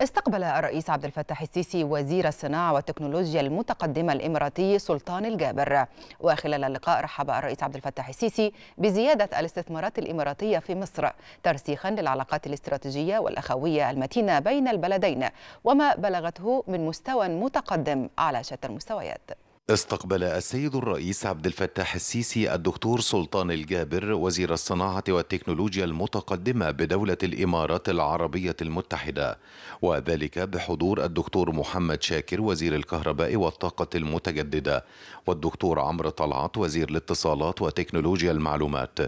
استقبل الرئيس عبد الفتاح السيسي وزير الصناعة والتكنولوجيا المتقدمة الإماراتي سلطان الجابر وخلال اللقاء رحب الرئيس عبد الفتاح السيسي بزيادة الاستثمارات الإماراتية في مصر ترسيخا للعلاقات الاستراتيجية والأخوية المتينة بين البلدين وما بلغته من مستوى متقدم على شتى المستويات استقبل السيد الرئيس عبد الفتاح السيسي الدكتور سلطان الجابر وزير الصناعة والتكنولوجيا المتقدمة بدولة الإمارات العربية المتحدة وذلك بحضور الدكتور محمد شاكر وزير الكهرباء والطاقة المتجددة والدكتور عمرو طلعت وزير الاتصالات وتكنولوجيا المعلومات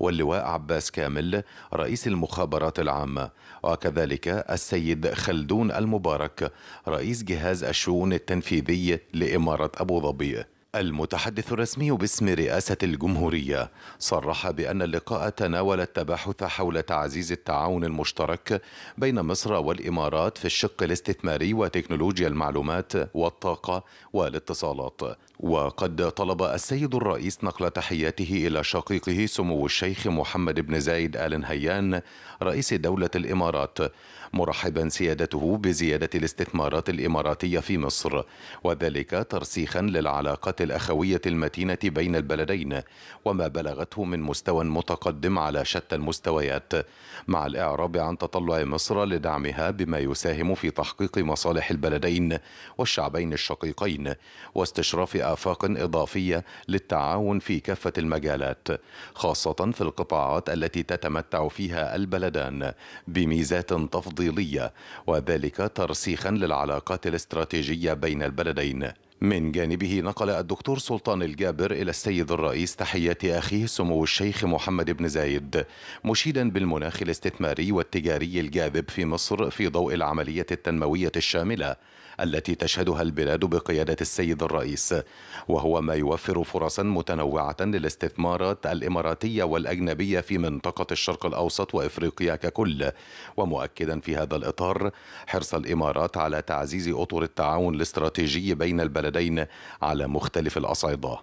واللواء عباس كامل رئيس المخابرات العامة وكذلك السيد خلدون المبارك رئيس جهاز الشؤون التنفيذي لإمارة أبو الغضبيه المتحدث الرسمي باسم رئاسة الجمهورية صرح بأن اللقاء تناول التباحث حول تعزيز التعاون المشترك بين مصر والإمارات في الشق الاستثماري وتكنولوجيا المعلومات والطاقة والاتصالات وقد طلب السيد الرئيس نقل تحياته إلى شقيقه سمو الشيخ محمد بن زايد آل نهيان رئيس دولة الإمارات مرحبا سيادته بزيادة الاستثمارات الإماراتية في مصر وذلك ترسيخا للعلاقات الأخوية المتينة بين البلدين وما بلغته من مستوى متقدم على شتى المستويات مع الإعراب عن تطلع مصر لدعمها بما يساهم في تحقيق مصالح البلدين والشعبين الشقيقين واستشراف آفاق إضافية للتعاون في كافة المجالات خاصة في القطاعات التي تتمتع فيها البلدان بميزات تفضيلية وذلك ترسيخا للعلاقات الاستراتيجية بين البلدين من جانبه نقل الدكتور سلطان الجابر إلى السيد الرئيس تحيات أخيه سمو الشيخ محمد بن زايد مشيدا بالمناخ الاستثماري والتجاري الجاذب في مصر في ضوء العملية التنموية الشاملة التي تشهدها البلاد بقيادة السيد الرئيس وهو ما يوفر فرصا متنوعة للاستثمارات الإماراتية والأجنبية في منطقة الشرق الأوسط وإفريقيا ككل ومؤكدا في هذا الإطار حرص الإمارات على تعزيز أطر التعاون الاستراتيجي بين البلد لدينا على مختلف الأصعدة